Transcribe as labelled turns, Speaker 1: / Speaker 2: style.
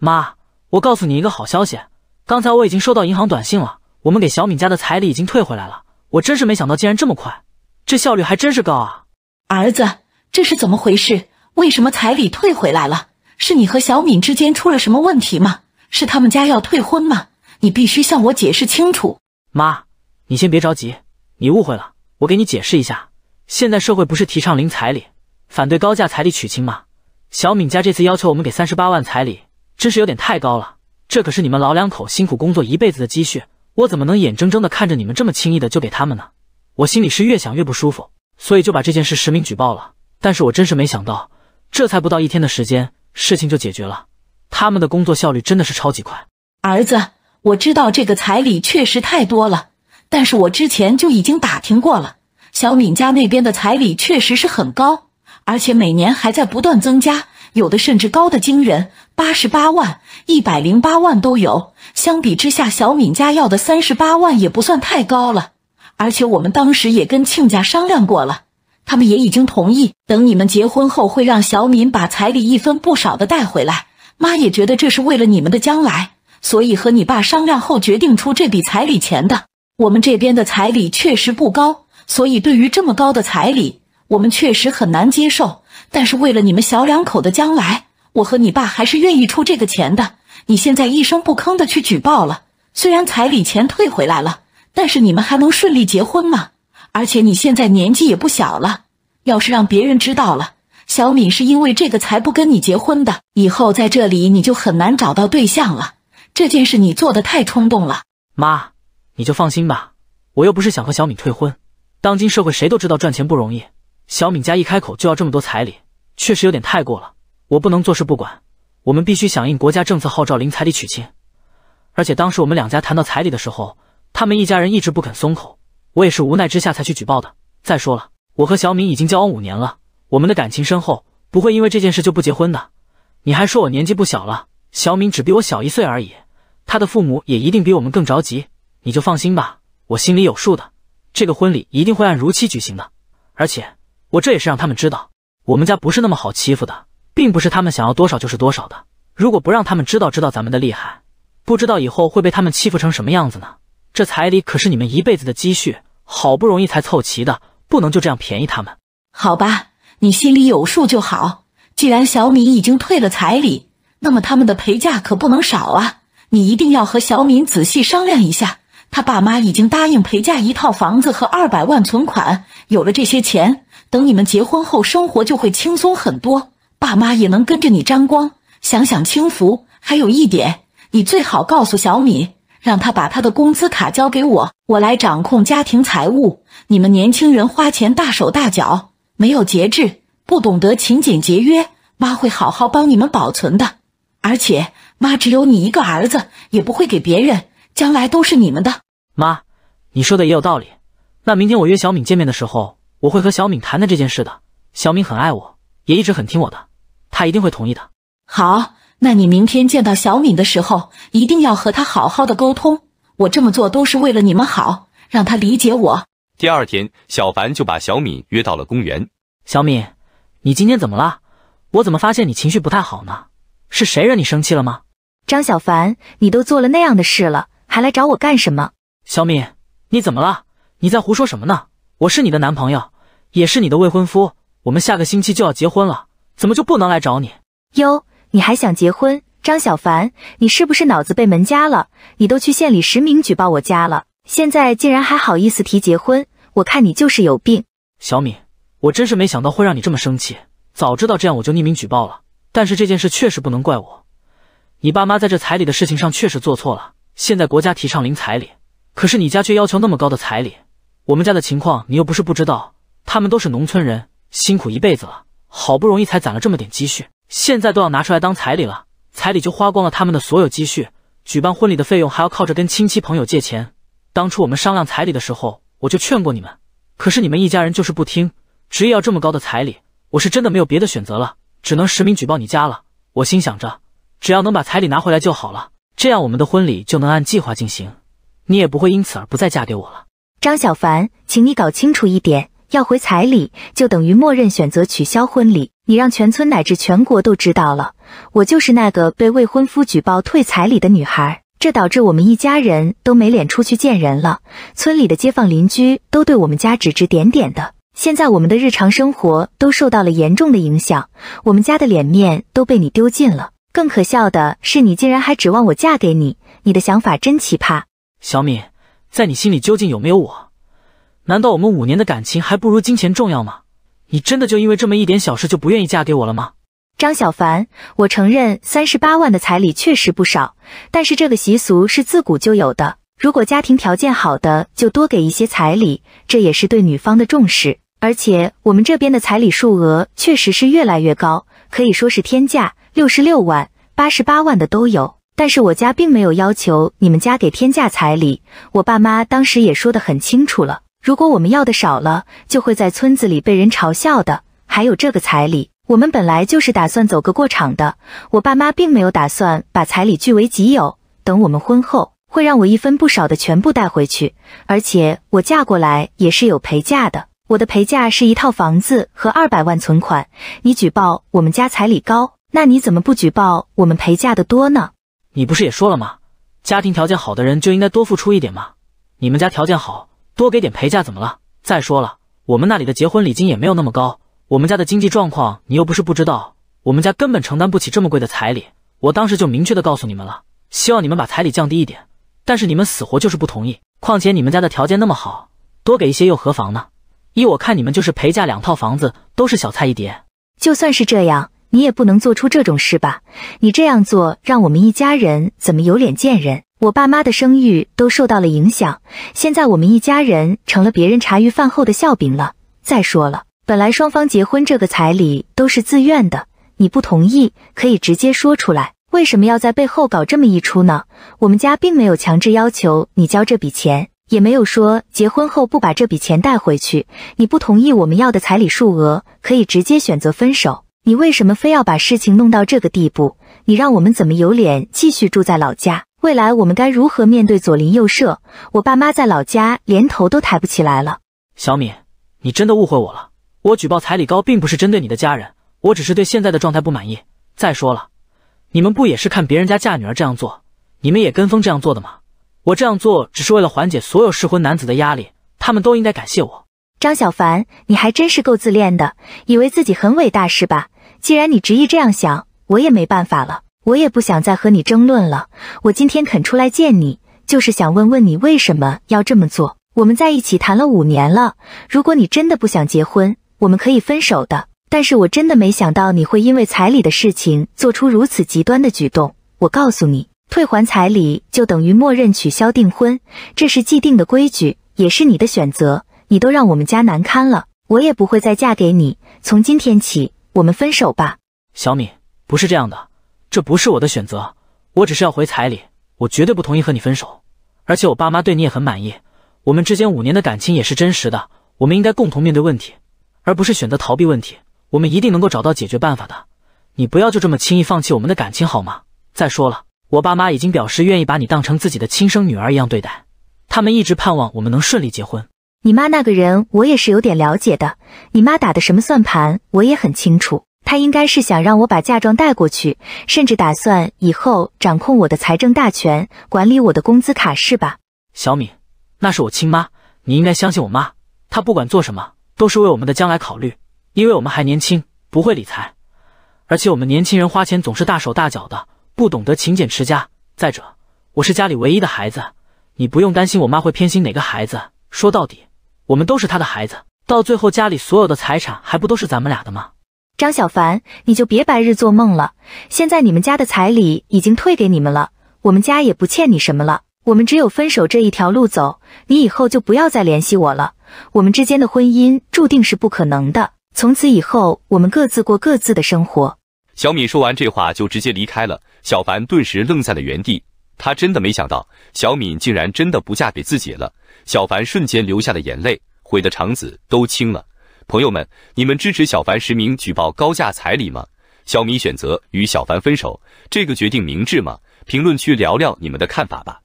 Speaker 1: 妈，我告诉你一个好消息，刚才我已经收到银行短信了，我们给小敏家的彩礼已经退回来了。我真是没想到，竟然这么快，这效率还真是高啊！儿子，这是怎么回事？为什么彩礼退回来了？是你和小敏之间出了什么问题吗？是他们家要退婚吗？你必须向我解释清楚。妈，你先别着急，你误会了，我给你解释一下。现在社会不是提倡零彩礼，反对高价彩礼娶亲吗？小敏家这次要求我们给三十八万彩礼。真是有点太高了，这可是你们老两口辛苦工作一辈子的积蓄，我怎么能眼睁睁的看着你们这么轻易的就给他们呢？我心里是越想越不舒服，所以就把这件事实名举报了。但是我真是没想到，这才不到一天的时间，事情就解决了，他们的工作效率真的是超级快。
Speaker 2: 儿子，我知道这个彩礼确实太多了，但是我之前就已经打听过了，小敏家那边的彩礼确实是很高，而且每年还在不断增加。有的甚至高的惊人，八十八万、一百零八万都有。相比之下，小敏家要的三十八万也不算太高了。而且我们当时也跟亲家商量过了，他们也已经同意，等你们结婚后会让小敏把彩礼一分不少的带回来。妈也觉得这是为了你们的将来，所以和你爸商量后决定出这笔彩礼钱的。我们这边的彩礼确实不高，所以对于这么高的彩礼，我们确实很难接受。但是为了你们小两口的将来，我和你爸还是愿意出这个钱的。你现在一声不吭的去举报了，虽然彩礼钱退回来了，但是你们还能顺利结婚吗？而且你现在年纪也不小了，要是让别人知道了，小敏是因为这个才不跟你结婚的，以后在这里你就很难找到对象了。这件事你做的太冲动了，
Speaker 1: 妈，你就放心吧，我又不是想和小敏退婚。当今社会谁都知道赚钱不容易。小敏家一开口就要这么多彩礼，确实有点太过了。我不能坐视不管，我们必须响应国家政策号召，零彩礼娶亲。而且当时我们两家谈到彩礼的时候，他们一家人一直不肯松口，我也是无奈之下才去举报的。再说了，我和小敏已经交往五年了，我们的感情深厚，不会因为这件事就不结婚的。你还说我年纪不小了，小敏只比我小一岁而已，她的父母也一定比我们更着急。你就放心吧，我心里有数的，这个婚礼一定会按如期举行的，而且。我这也是让他们知道，我们家不是那么好欺负的，并不是他们想要多少就是多少的。如果不让他们知道知道咱们的厉害，不知道以后会被他们欺负成什么样子呢？这彩礼可是你们一辈子的积蓄，好不容易才凑齐的，不能就这样便宜他们。好吧，
Speaker 2: 你心里有数就好。既然小敏已经退了彩礼，那么他们的陪嫁可不能少啊！你一定要和小敏仔细商量一下。他爸妈已经答应陪嫁一套房子和二百万存款，有了这些钱。等你们结婚后，生活就会轻松很多，爸妈也能跟着你沾光，享享清福。还有一点，你最好告诉小敏，让他把他的工资卡交给我，我来掌控家庭财务。你们年轻人花钱大手大脚，没有节制，不懂得勤俭节约，妈会好好帮你们保存的。而且，妈只有你一个儿子，也不会给别人，将来都是你们的。
Speaker 1: 妈，你说的也有道理，那明天我约小敏见面的时候。我会和小敏谈谈这件事的。小敏很爱我，也一直很听我的，她一定会同意的。好，那你
Speaker 2: 明天见到小敏的时候，一定要和她好好的沟通。我这么做都是为了你们好，
Speaker 1: 让她理解我。第二天，小凡就把小敏约到了公园。小敏，你今天怎么了？我怎么发现你情绪不太好呢？是谁惹你生气了吗？张小凡，你都做了那样的事了，还来找我干什么？小敏，你怎么了？你在胡说什么呢？我是你的男朋友，也是你的未婚夫，我们下个星期就要结婚了，怎么就不能来找你？
Speaker 3: 哟，你还想结婚？张小凡，你是不是脑子被门夹了？你都去县里实名举报我家了，现在
Speaker 1: 竟然还好意思提结婚？我看你就是有病。小敏，我真是没想到会让你这么生气，早知道这样我就匿名举报了。但是这件事确实不能怪我，你爸妈在这彩礼的事情上确实做错了。现在国家提倡零彩礼，可是你家却要求那么高的彩礼。我们家的情况你又不是不知道，他们都是农村人，辛苦一辈子了，好不容易才攒了这么点积蓄，现在都要拿出来当彩礼了，彩礼就花光了他们的所有积蓄，举办婚礼的费用还要靠着跟亲戚朋友借钱。当初我们商量彩礼的时候，我就劝过你们，可是你们一家人就是不听，执意要这么高的彩礼，我是真的没有别的选择了，只能实名举报你家了。我心想着，只要能把彩礼拿回来就好了，这样我们的婚礼就能按计划进行，你也不会因此而不再嫁给我了。
Speaker 3: 张小凡，请你搞清楚一点，要回彩礼就等于默认选择取消婚礼。你让全村乃至全国都知道了，我就是那个被未婚夫举报退彩礼的女孩，这导致我们一家人都没脸出去见人了。村里的街坊邻居都对我们家指指点点的，现在我们的日常生活都受到了严重的影响，我们家的脸面都被你丢尽了。更可笑的是，你竟然还指望我嫁给你，你的想法真奇葩，
Speaker 1: 小敏。在你心里究竟有没有我？难道我们五年的感情还不如金钱重要吗？你真的就因为这么一点小事就不愿意嫁给我了吗？
Speaker 3: 张小凡，我承认三十八万的彩礼确实不少，但是这个习俗是自古就有的。如果家庭条件好的，就多给一些彩礼，这也是对女方的重视。而且我们这边的彩礼数额确实是越来越高，可以说是天价，六十六万、八十八万的都有。但是我家并没有要求你们家给天价彩礼，我爸妈当时也说得很清楚了。如果我们要的少了，就会在村子里被人嘲笑的。还有这个彩礼，我们本来就是打算走个过场的。我爸妈并没有打算把彩礼据为己有，等我们婚后会让我一分不少的全部带回去。而且我嫁过来也是有陪嫁的，我的陪嫁是一套房子和二百万存款。你举报我们家彩礼高，那你怎么不举报我们陪嫁的多
Speaker 1: 呢？你不是也说了吗？家庭条件好的人就应该多付出一点吗？你们家条件好，多给点陪嫁怎么了？再说了，我们那里的结婚礼金也没有那么高。我们家的经济状况你又不是不知道，我们家根本承担不起这么贵的彩礼。我当时就明确的告诉你们了，希望你们把彩礼降低一点。但是你们死活就是不同意。况且你们家的条件那么好，多给一些又何妨呢？依我看，你们就是陪嫁两套房子都是小菜一碟。
Speaker 3: 就算是这样。你也不能做出这种事吧？你这样做让我们一家人怎么有脸见人？我爸妈的声誉都受到了影响，现在我们一家人成了别人茶余饭后的笑柄了。再说了，本来双方结婚这个彩礼都是自愿的，你不同意可以直接说出来，为什么要在背后搞这么一出呢？我们家并没有强制要求你交这笔钱，也没有说结婚后不把这笔钱带回去。你不同意我们要的彩礼数额，可以直接选择分手。你为什么非要把事情弄到这个地步？你让我们怎么有脸继续住在老家？未来我们该如何面对左邻右舍？我爸妈在老家连头都抬不起来了。
Speaker 1: 小敏，你真的误会我了。我举报彩礼高，并不是针对你的家人，我只是对现在的状态不满意。再说了，你们不也是看别人家嫁女儿这样做，你们也跟风这样做的吗？我这样做只是为了缓解所有失婚男子的压力，他们都应该感谢我。
Speaker 3: 张小凡，你还真是够自恋的，以为自己很伟大是吧？既然你执意这样想，我也没办法了。我也不想再和你争论了。我今天肯出来见你，就是想问问你为什么要这么做。我们在一起谈了五年了，如果你真的不想结婚，我们可以分手的。但是我真的没想到你会因为彩礼的事情做出如此极端的举动。我告诉你，退还彩礼就等于默认取消订婚，这是既定的规矩，也是你的选择。你都让我们家难堪了，我也不会再嫁给你。从今
Speaker 1: 天起。我们分手吧，小敏，不是这样的，这不是我的选择，我只是要回彩礼，我绝对不同意和你分手。而且我爸妈对你也很满意，我们之间五年的感情也是真实的，我们应该共同面对问题，而不是选择逃避问题。我们一定能够找到解决办法的，你不要就这么轻易放弃我们的感情好吗？再说了，我爸妈已经表示愿意把你当成自己的亲生女儿一样对待，他们一直盼望我们能顺利结婚。
Speaker 3: 你妈那个人，我也是有点了解的。你妈打的什么算盘，我也很清楚。她应该是想让我把嫁妆带过去，甚至打算以后掌控我的财政大权，管理我的工资卡，是吧？
Speaker 1: 小敏，那是我亲妈，你应该相信我妈。她不管做什么，都是为我们的将来考虑。因为我们还年轻，不会理财，而且我们年轻人花钱总是大手大脚的，不懂得勤俭持家。再者，我是家里唯一的孩子，你不用担心我妈会偏心哪个孩子。说到底。我们都是他的孩子，到最后家里所有的财产还不都是咱们俩的吗？
Speaker 3: 张小凡，你就别白日做梦了。现在你们家的彩礼已经退给你们了，我们家也不欠你什么了。我们只有分手这一条路走，你以后就不要再联系我了。我们之间的婚姻注定是不可能的，从此以后我们各自过各自的生活。
Speaker 1: 小米说完这话就直接离开了，小凡顿时愣在了原地。他真的没想到，小敏竟然真的不嫁给自己了。小凡瞬间流下了眼泪，悔得肠子都青了。朋友们，你们支持小凡实名举报高价彩礼吗？小敏选择与小凡分手，这个决定明智吗？评论区聊聊你们的看法吧。